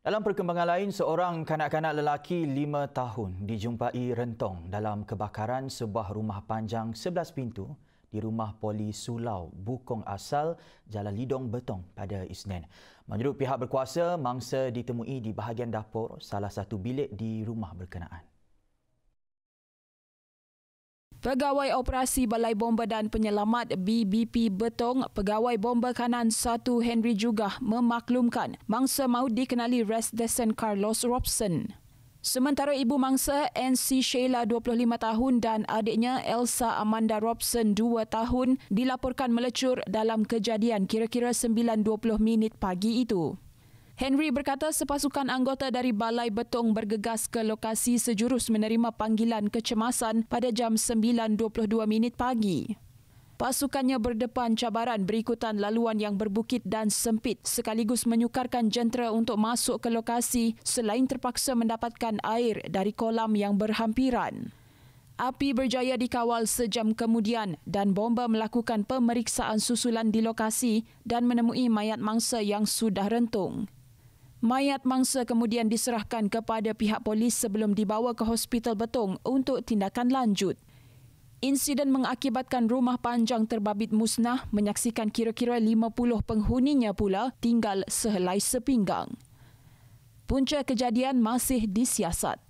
Dalam perkembangan lain, seorang kanak-kanak lelaki lima tahun dijumpai rentong dalam kebakaran sebuah rumah panjang sebelas pintu di rumah poli Sulau, Bukong Asal, Jalan Lidong Betong pada Isnin. Menurut pihak berkuasa, mangsa ditemui di bahagian dapur salah satu bilik di rumah berkenaan. Pegawai Operasi Balai Bomba dan Penyelamat BBP Betong, Pegawai Bomba Kanan 1 Henry juga memaklumkan mangsa maut dikenali Resdesen Carlos Robson. Sementara ibu mangsa NC Sheila 25 tahun dan adiknya Elsa Amanda Robson 2 tahun dilaporkan melecur dalam kejadian kira-kira 9.20 minit pagi itu. Henry berkata sepasukan anggota dari Balai Betong bergegas ke lokasi sejurus menerima panggilan kecemasan pada jam 9.22 minit pagi. Pasukannya berdepan cabaran berikutan laluan yang berbukit dan sempit sekaligus menyukarkan jentera untuk masuk ke lokasi selain terpaksa mendapatkan air dari kolam yang berhampiran. Api berjaya dikawal sejam kemudian dan bomba melakukan pemeriksaan susulan di lokasi dan menemui mayat mangsa yang sudah rentung. Mayat mangsa kemudian diserahkan kepada pihak polis sebelum dibawa ke hospital Betong untuk tindakan lanjut. Insiden mengakibatkan rumah panjang terbabit musnah menyaksikan kira-kira 50 penghuninya pula tinggal sehelai sepinggang. Punca kejadian masih disiasat.